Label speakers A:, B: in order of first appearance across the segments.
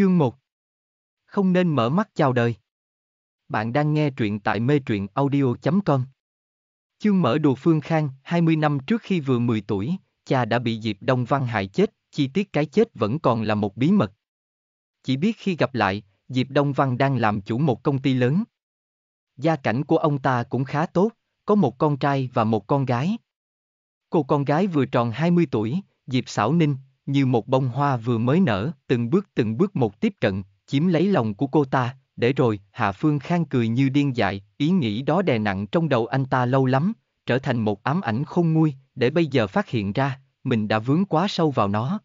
A: Chương 1 Không nên mở mắt chào đời. Bạn đang nghe truyện tại mê truyện audio.com Chương mở đồ Phương Khang, 20 năm trước khi vừa 10 tuổi, cha đã bị Diệp Đông Văn hại chết, chi tiết cái chết vẫn còn là một bí mật. Chỉ biết khi gặp lại, Diệp Đông Văn đang làm chủ một công ty lớn. Gia cảnh của ông ta cũng khá tốt, có một con trai và một con gái. Cô con gái vừa tròn 20 tuổi, Diệp Sảo Ninh, như một bông hoa vừa mới nở, từng bước từng bước một tiếp cận, chiếm lấy lòng của cô ta, để rồi, Hạ Phương Khang cười như điên dại, ý nghĩ đó đè nặng trong đầu anh ta lâu lắm, trở thành một ám ảnh không nguôi, để bây giờ phát hiện ra, mình đã vướng quá sâu vào nó.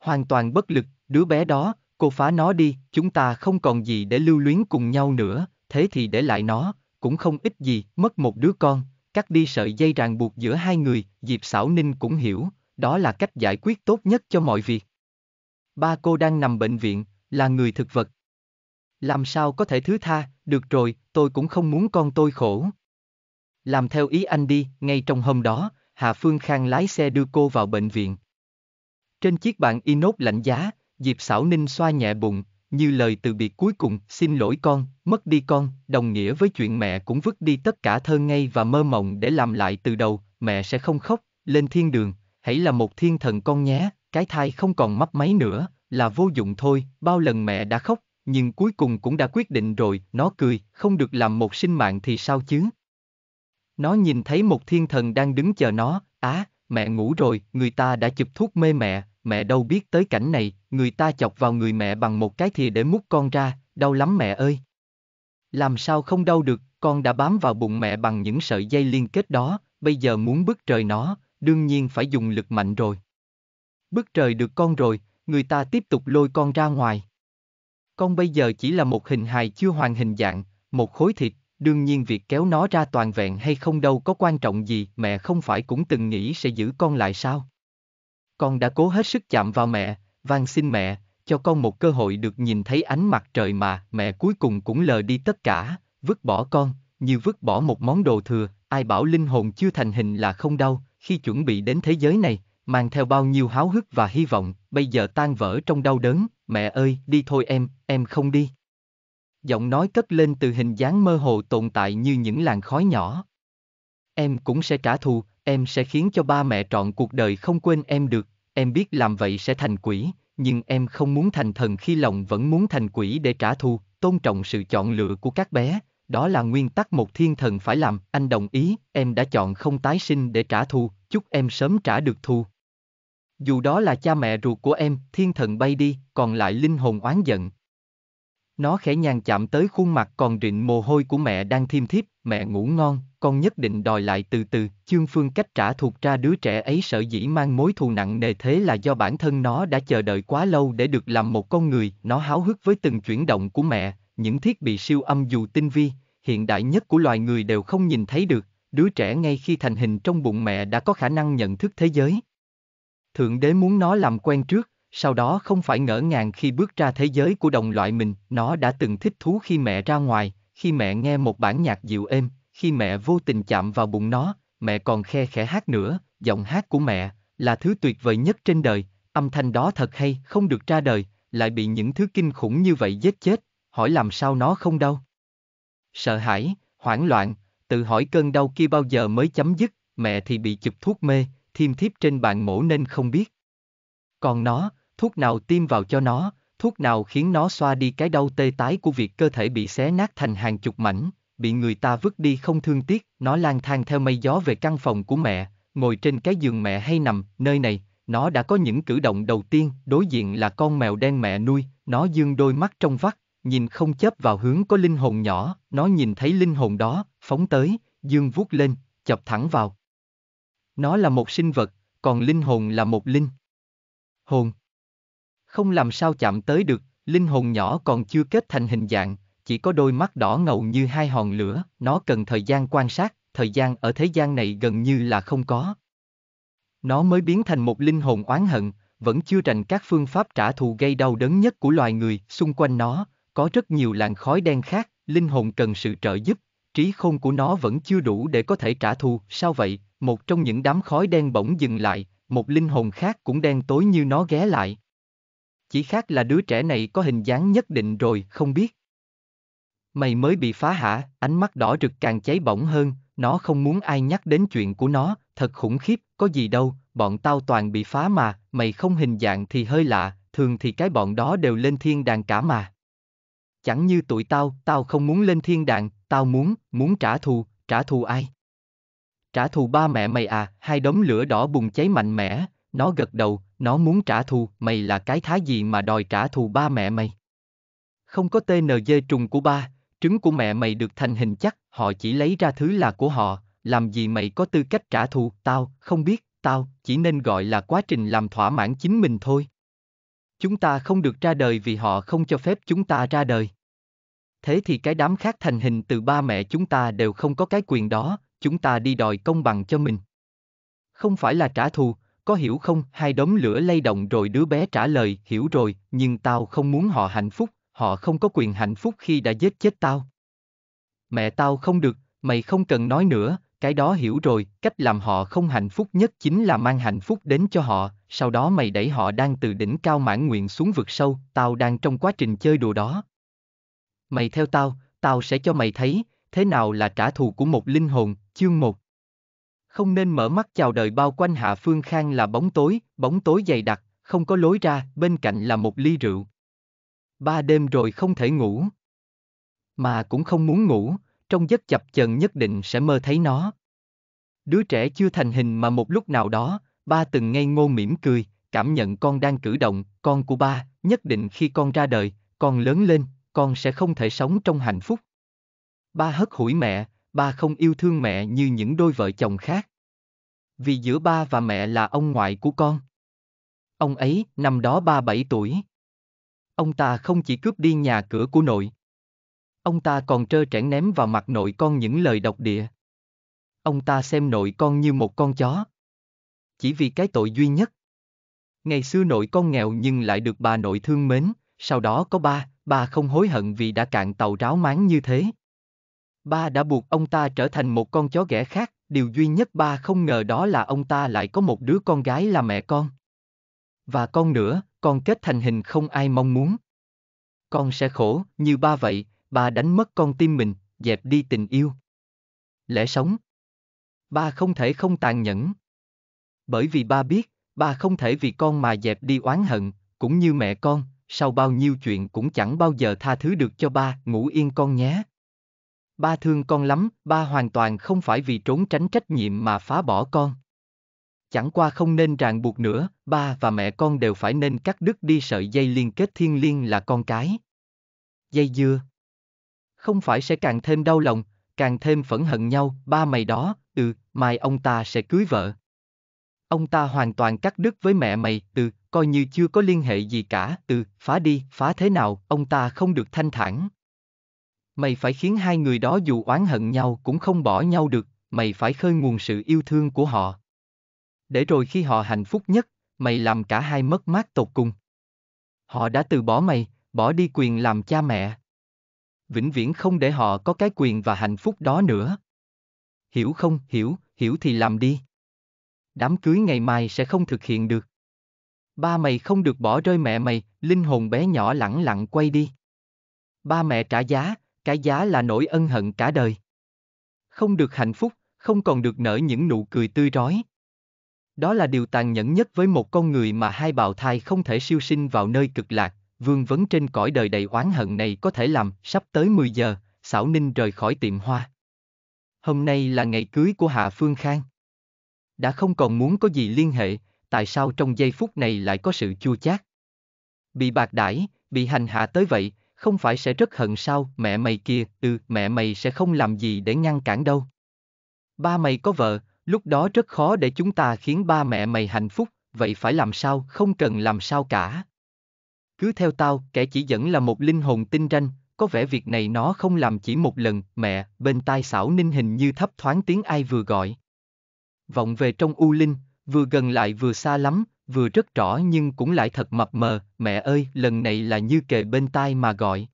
A: Hoàn toàn bất lực, đứa bé đó, cô phá nó đi, chúng ta không còn gì để lưu luyến cùng nhau nữa, thế thì để lại nó, cũng không ít gì, mất một đứa con, cắt đi sợi dây ràng buộc giữa hai người, Diệp Sảo Ninh cũng hiểu, đó là cách giải quyết tốt nhất cho mọi việc. Ba cô đang nằm bệnh viện, là người thực vật. Làm sao có thể thứ tha, được rồi, tôi cũng không muốn con tôi khổ. Làm theo ý anh đi, ngay trong hôm đó, Hà Phương Khang lái xe đưa cô vào bệnh viện. Trên chiếc bàn inox lạnh giá, Diệp Sảo Ninh xoa nhẹ bụng, như lời từ biệt cuối cùng, xin lỗi con, mất đi con, đồng nghĩa với chuyện mẹ cũng vứt đi tất cả thơ ngây và mơ mộng để làm lại từ đầu, mẹ sẽ không khóc, lên thiên đường, hãy là một thiên thần con nhé, cái thai không còn mấp máy nữa, là vô dụng thôi, bao lần mẹ đã khóc, nhưng cuối cùng cũng đã quyết định rồi, nó cười, không được làm một sinh mạng thì sao chứ? Nó nhìn thấy một thiên thần đang đứng chờ nó, á, à, mẹ ngủ rồi, người ta đã chụp thuốc mê mẹ, mẹ đâu biết tới cảnh này, người ta chọc vào người mẹ bằng một cái thìa để mút con ra, đau lắm mẹ ơi. Làm sao không đau được, con đã bám vào bụng mẹ bằng những sợi dây liên kết đó, bây giờ muốn bứt trời nó, đương nhiên phải dùng lực mạnh rồi. Bức trời được con rồi, người ta tiếp tục lôi con ra ngoài. Con bây giờ chỉ là một hình hài chưa hoàn hình dạng, một khối thịt, đương nhiên việc kéo nó ra toàn vẹn hay không đâu có quan trọng gì, mẹ không phải cũng từng nghĩ sẽ giữ con lại sao? Con đã cố hết sức chạm vào mẹ, van xin mẹ, cho con một cơ hội được nhìn thấy ánh mặt trời mà mẹ cuối cùng cũng lờ đi tất cả, vứt bỏ con, như vứt bỏ một món đồ thừa, ai bảo linh hồn chưa thành hình là không đau, khi chuẩn bị đến thế giới này, mang theo bao nhiêu háo hức và hy vọng, bây giờ tan vỡ trong đau đớn, mẹ ơi, đi thôi em, em không đi. Giọng nói cất lên từ hình dáng mơ hồ tồn tại như những làn khói nhỏ. Em cũng sẽ trả thù, em sẽ khiến cho ba mẹ trọn cuộc đời không quên em được, em biết làm vậy sẽ thành quỷ, nhưng em không muốn thành thần khi lòng vẫn muốn thành quỷ để trả thù, tôn trọng sự chọn lựa của các bé, đó là nguyên tắc một thiên thần phải làm, anh đồng ý, em đã chọn không tái sinh để trả thù, chúc em sớm trả được thù. Dù đó là cha mẹ ruột của em, thiên thần bay đi, còn lại linh hồn oán giận. Nó khẽ nhàng chạm tới khuôn mặt còn rịn mồ hôi của mẹ đang thiêm thiếp, mẹ ngủ ngon, con nhất định đòi lại từ từ, chương phương cách trả thuộc ra đứa trẻ ấy sợ dĩ mang mối thù nặng nề thế là do bản thân nó đã chờ đợi quá lâu để được làm một con người, nó háo hức với từng chuyển động của mẹ, những thiết bị siêu âm dù tinh vi, hiện đại nhất của loài người đều không nhìn thấy được, đứa trẻ ngay khi thành hình trong bụng mẹ đã có khả năng nhận thức thế giới. Thượng đế muốn nó làm quen trước, sau đó không phải ngỡ ngàng khi bước ra thế giới của đồng loại mình, nó đã từng thích thú khi mẹ ra ngoài, khi mẹ nghe một bản nhạc dịu êm, khi mẹ vô tình chạm vào bụng nó, mẹ còn khe khẽ hát nữa, giọng hát của mẹ là thứ tuyệt vời nhất trên đời, âm thanh đó thật hay, không được ra đời, lại bị những thứ kinh khủng như vậy giết chết, hỏi làm sao nó không đau. Sợ hãi, hoảng loạn, tự hỏi cơn đau kia bao giờ mới chấm dứt, mẹ thì bị chụp thuốc mê, thiêm thiếp trên bàn mổ nên không biết. Còn nó, thuốc nào tiêm vào cho nó, thuốc nào khiến nó xoa đi cái đau tê tái của việc cơ thể bị xé nát thành hàng chục mảnh, bị người ta vứt đi không thương tiếc, nó lang thang theo mây gió về căn phòng của mẹ, ngồi trên cái giường mẹ hay nằm, nơi này, nó đã có những cử động đầu tiên, đối diện là con mèo đen mẹ nuôi, nó dương đôi mắt trong vắt, nhìn không chấp vào hướng có linh hồn nhỏ, nó nhìn thấy linh hồn đó, phóng tới, dương vuốt lên, chọc thẳng vào. Nó là một sinh vật, còn linh hồn là một linh. Hồn. Không làm sao chạm tới được, linh hồn nhỏ còn chưa kết thành hình dạng, chỉ có đôi mắt đỏ ngầu như hai hòn lửa, nó cần thời gian quan sát, thời gian ở thế gian này gần như là không có. Nó mới biến thành một linh hồn oán hận, vẫn chưa rành các phương pháp trả thù gây đau đớn nhất của loài người, xung quanh nó, có rất nhiều làn khói đen khác, linh hồn cần sự trợ giúp, trí khôn của nó vẫn chưa đủ để có thể trả thù, sao vậy? Một trong những đám khói đen bỗng dừng lại, một linh hồn khác cũng đen tối như nó ghé lại. Chỉ khác là đứa trẻ này có hình dáng nhất định rồi, không biết. Mày mới bị phá hả, ánh mắt đỏ rực càng cháy bỏng hơn, nó không muốn ai nhắc đến chuyện của nó, thật khủng khiếp, có gì đâu, bọn tao toàn bị phá mà, mày không hình dạng thì hơi lạ, thường thì cái bọn đó đều lên thiên đàng cả mà chẳng như tụi tao, tao không muốn lên thiên đàng, tao muốn, muốn trả thù, trả thù ai? Trả thù ba mẹ mày à, hai đống lửa đỏ bùng cháy mạnh mẽ, nó gật đầu, nó muốn trả thù, mày là cái thái gì mà đòi trả thù ba mẹ mày? Không có TNG trùng của ba, trứng của mẹ mày được thành hình chắc, họ chỉ lấy ra thứ là của họ, làm gì mày có tư cách trả thù, tao, không biết, tao, chỉ nên gọi là quá trình làm thỏa mãn chính mình thôi. Chúng ta không được ra đời vì họ không cho phép chúng ta ra đời thế thì cái đám khác thành hình từ ba mẹ chúng ta đều không có cái quyền đó, chúng ta đi đòi công bằng cho mình. Không phải là trả thù, có hiểu không? Hai đống lửa lay động rồi đứa bé trả lời, hiểu rồi, nhưng tao không muốn họ hạnh phúc, họ không có quyền hạnh phúc khi đã giết chết tao. Mẹ tao không được, mày không cần nói nữa, cái đó hiểu rồi, cách làm họ không hạnh phúc nhất chính là mang hạnh phúc đến cho họ, sau đó mày đẩy họ đang từ đỉnh cao mãn nguyện xuống vực sâu, tao đang trong quá trình chơi đùa đó. Mày theo tao, tao sẽ cho mày thấy, thế nào là trả thù của một linh hồn, chương một. Không nên mở mắt chào đời bao quanh Hạ Phương Khang là bóng tối, bóng tối dày đặc, không có lối ra, bên cạnh là một ly rượu. Ba đêm rồi không thể ngủ. Mà cũng không muốn ngủ, trong giấc chập chờn nhất định sẽ mơ thấy nó. Đứa trẻ chưa thành hình mà một lúc nào đó, ba từng ngây ngô mỉm cười, cảm nhận con đang cử động, con của ba, nhất định khi con ra đời, con lớn lên, con sẽ không thể sống trong hạnh phúc. Ba hất hủi mẹ, ba không yêu thương mẹ như những đôi vợ chồng khác. Vì giữa ba và mẹ là ông ngoại của con. Ông ấy, năm đó ba bảy tuổi. Ông ta không chỉ cướp đi nhà cửa của nội. Ông ta còn trơ trẽn ném vào mặt nội con những lời độc địa. Ông ta xem nội con như một con chó. Chỉ vì cái tội duy nhất. Ngày xưa nội con nghèo nhưng lại được bà nội thương mến, sau đó có ba, ba không hối hận vì đã cạn tàu ráo máng như thế. Ba đã buộc ông ta trở thành một con chó ghẻ khác, điều duy nhất ba không ngờ đó là ông ta lại có một đứa con gái là mẹ con. Và con nữa, con kết thành hình không ai mong muốn. Con sẽ khổ, như ba vậy, ba đánh mất con tim mình, dẹp đi tình yêu. Lẽ sống. Ba không thể không tàn nhẫn. Bởi vì ba biết, ba không thể vì con mà dẹp đi oán hận, cũng như mẹ con, sau bao nhiêu chuyện cũng chẳng bao giờ tha thứ được cho ba, ngủ yên con nhé. Ba thương con lắm, ba hoàn toàn không phải vì trốn tránh trách nhiệm mà phá bỏ con. Chẳng qua không nên ràng buộc nữa, ba và mẹ con đều phải nên cắt đứt đi sợi dây liên kết thiên liêng là con cái. Dây dưa. Không phải sẽ càng thêm đau lòng, càng thêm phẫn hận nhau, ba mày đó, ừ, mai ông ta sẽ cưới vợ. Ông ta hoàn toàn cắt đứt với mẹ mày, ừ, coi như chưa có liên hệ gì cả, từ phá đi, phá thế nào, ông ta không được thanh thản. Mày phải khiến hai người đó dù oán hận nhau cũng không bỏ nhau được, mày phải khơi nguồn sự yêu thương của họ. Để rồi khi họ hạnh phúc nhất, mày làm cả hai mất mát tột cùng. Họ đã từ bỏ mày, bỏ đi quyền làm cha mẹ. Vĩnh viễn không để họ có cái quyền và hạnh phúc đó nữa. Hiểu không, hiểu, hiểu thì làm đi. Đám cưới ngày mai sẽ không thực hiện được. Ba mày không được bỏ rơi mẹ mày, linh hồn bé nhỏ lẳng lặng quay đi. Ba mẹ trả giá, cái giá là nỗi ân hận cả đời. Không được hạnh phúc, không còn được nở những nụ cười tươi rói. Đó là điều tàn nhẫn nhất với một con người mà hai bào thai không thể siêu sinh vào nơi cực lạc, vương vấn trên cõi đời đầy oán hận này có thể làm, sắp tới 10 giờ, xảo ninh rời khỏi tiệm hoa. Hôm nay là ngày cưới của Hạ Phương Khang. Đã không còn muốn có gì liên hệ, tại sao trong giây phút này lại có sự chua chát? Bị bạc đãi, bị hành hạ tới vậy, không phải sẽ rất hận sao, mẹ mày kia, ừ, mẹ mày sẽ không làm gì để ngăn cản đâu. Ba mày có vợ, lúc đó rất khó để chúng ta khiến ba mẹ mày hạnh phúc, vậy phải làm sao, không cần làm sao cả. Cứ theo tao, kẻ chỉ dẫn là một linh hồn tinh ranh, có vẻ việc này nó không làm chỉ một lần, mẹ, bên tai xảo ninh hình như thấp thoáng tiếng ai vừa gọi. Vọng về trong u linh, vừa gần lại vừa xa lắm, vừa rất rõ nhưng cũng lại thật mập mờ, mẹ ơi, lần này là như kề bên tai mà gọi.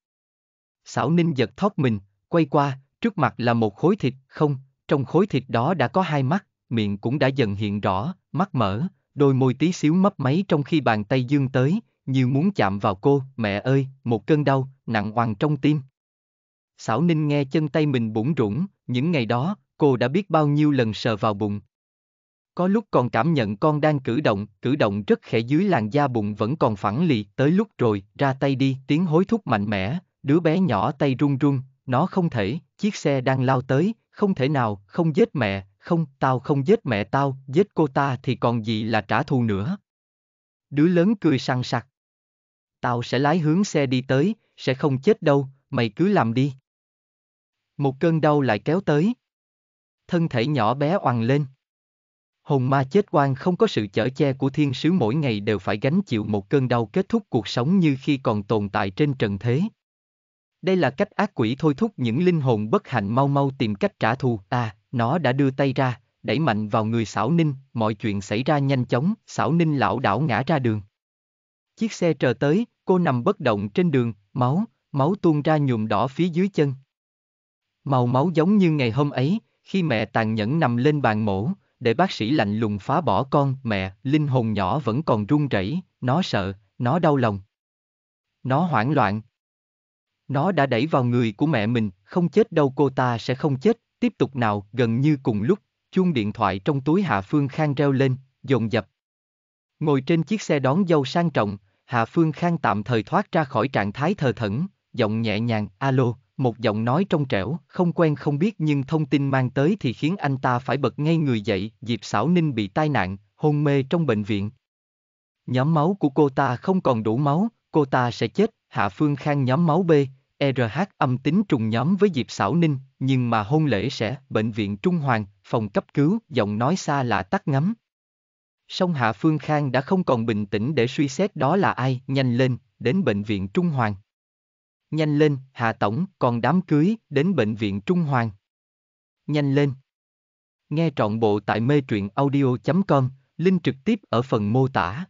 A: Sảo Ninh giật thót mình, quay qua, trước mặt là một khối thịt, không, trong khối thịt đó đã có hai mắt, miệng cũng đã dần hiện rõ, mắt mở, đôi môi tí xíu mấp máy trong khi bàn tay dương tới, như muốn chạm vào cô, mẹ ơi, một cơn đau, nặng hoàng trong tim. Sảo Ninh nghe chân tay mình bủng rủng, những ngày đó, cô đã biết bao nhiêu lần sờ vào bụng, có lúc còn cảm nhận con đang cử động, cử động rất khẽ dưới làn da bụng vẫn còn phẳng lì, tới lúc rồi, ra tay đi, tiếng hối thúc mạnh mẽ, đứa bé nhỏ tay run run, nó không thể, chiếc xe đang lao tới, không thể nào, không giết mẹ, không, tao không giết mẹ tao, giết cô ta thì còn gì là trả thù nữa. Đứa lớn cười săn sặc. Tao sẽ lái hướng xe đi tới, sẽ không chết đâu, mày cứ làm đi. Một cơn đau lại kéo tới. Thân thể nhỏ bé oằn lên. Hồn ma chết oan không có sự chở che của thiên sứ mỗi ngày đều phải gánh chịu một cơn đau kết thúc cuộc sống như khi còn tồn tại trên trần thế. Đây là cách ác quỷ thôi thúc những linh hồn bất hạnh mau mau tìm cách trả thù. À, nó đã đưa tay ra, đẩy mạnh vào người xảo ninh, mọi chuyện xảy ra nhanh chóng, xảo ninh lão đảo ngã ra đường. Chiếc xe chờ tới, cô nằm bất động trên đường, máu, máu tuôn ra nhuộm đỏ phía dưới chân. Màu máu giống như ngày hôm ấy, khi mẹ tàn nhẫn nằm lên bàn mổ, để bác sĩ lạnh lùng phá bỏ con mẹ, linh hồn nhỏ vẫn còn run rẩy, nó sợ, nó đau lòng. Nó hoảng loạn. Nó đã đẩy vào người của mẹ mình, không chết đâu cô ta sẽ không chết, tiếp tục nào, gần như cùng lúc, chuông điện thoại trong túi Hạ Phương Khang reo lên, dồn dập. Ngồi trên chiếc xe đón dâu sang trọng, Hạ Phương Khang tạm thời thoát ra khỏi trạng thái thờ thẫn, giọng nhẹ nhàng, alo, một giọng nói trong trẻo, không quen không biết nhưng thông tin mang tới thì khiến anh ta phải bật ngay người dậy, Diệp Sảo Ninh bị tai nạn, hôn mê trong bệnh viện. Nhóm máu của cô ta không còn đủ máu, cô ta sẽ chết, Hạ Phương Khang nhóm máu B, RH âm tính trùng nhóm với Diệp Sảo Ninh, nhưng mà hôn lễ sẽ, bệnh viện Trung Hoàng, phòng cấp cứu, giọng nói xa lạ tắt ngắm. Song Hạ Phương Khang đã không còn bình tĩnh để suy xét đó là ai, nhanh lên, đến bệnh viện Trung Hoàng. Nhanh lên, Hà Tổng, còn đám cưới, đến bệnh viện Trung Hoàng. Nhanh lên. Nghe trọn bộ tại mê truyện audio.com, link trực tiếp ở phần mô tả.